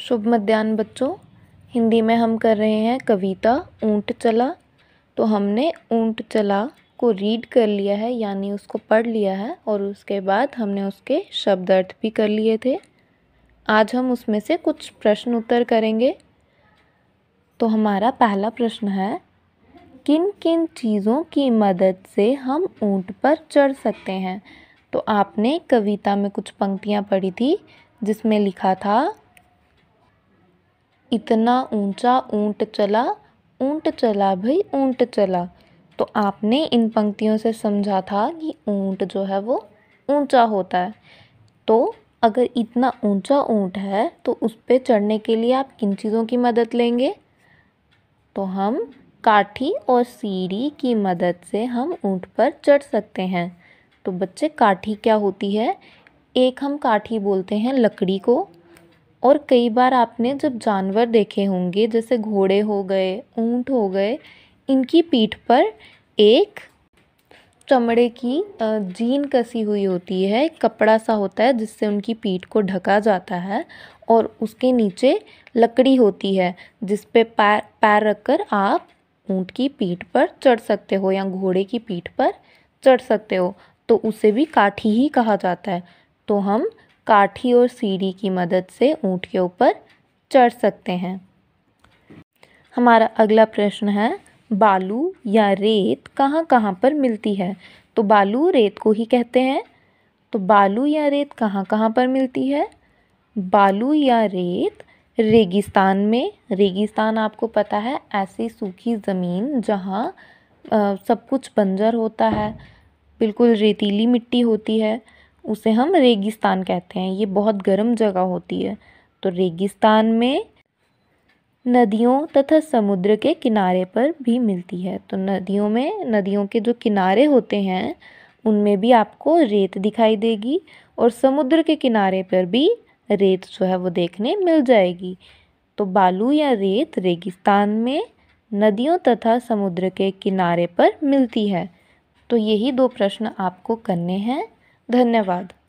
शुभ मध्यान्ह बच्चों हिंदी में हम कर रहे हैं कविता ऊँट चला तो हमने ऊँट चला को रीड कर लिया है यानी उसको पढ़ लिया है और उसके बाद हमने उसके शब्द अर्थ भी कर लिए थे आज हम उसमें से कुछ प्रश्न उत्तर करेंगे तो हमारा पहला प्रश्न है किन किन चीज़ों की मदद से हम ऊँट पर चढ़ सकते हैं तो आपने कविता में कुछ पंक्तियाँ पढ़ी थी जिसमें लिखा था इतना ऊंचा ऊंट चला ऊंट चला भाई ऊंट चला तो आपने इन पंक्तियों से समझा था कि ऊंट जो है वो ऊंचा होता है तो अगर इतना ऊंचा ऊंट है तो उस पर चढ़ने के लिए आप किन चीज़ों की मदद लेंगे तो हम काठी और सीढ़ी की मदद से हम ऊंट पर चढ़ सकते हैं तो बच्चे काठी क्या होती है एक हम काठी बोलते हैं लकड़ी को और कई बार आपने जब जानवर देखे होंगे जैसे घोड़े हो गए ऊँट हो गए इनकी पीठ पर एक चमड़े की जीन कसी हुई होती है कपड़ा सा होता है जिससे उनकी पीठ को ढका जाता है और उसके नीचे लकड़ी होती है जिस पे पैर पैर रखकर आप ऊँट की पीठ पर चढ़ सकते हो या घोड़े की पीठ पर चढ़ सकते हो तो उसे भी काठी ही कहा जाता है तो हम काठी और सीढ़ी की मदद से ऊँट के ऊपर चढ़ सकते हैं हमारा अगला प्रश्न है बालू या रेत कहाँ कहाँ पर मिलती है तो बालू रेत को ही कहते हैं तो बालू या रेत कहाँ कहाँ पर मिलती है बालू या रेत रेगिस्तान में रेगिस्तान आपको पता है ऐसी सूखी ज़मीन जहाँ सब कुछ बंजर होता है बिल्कुल रेतीली मिट्टी होती है उसे हम रेगिस्तान कहते हैं ये बहुत गर्म जगह होती है तो रेगिस्तान में नदियों तथा समुद्र के किनारे पर भी मिलती है तो नदियों में नदियों के जो किनारे होते हैं उनमें भी आपको रेत दिखाई देगी और समुद्र के किनारे पर भी रेत जो है वो देखने मिल जाएगी तो बालू या रेत रेगिस्तान में नदियों तथा समुद्र के किनारे पर मिलती है तो यही दो प्रश्न आपको करने हैं धन्यवाद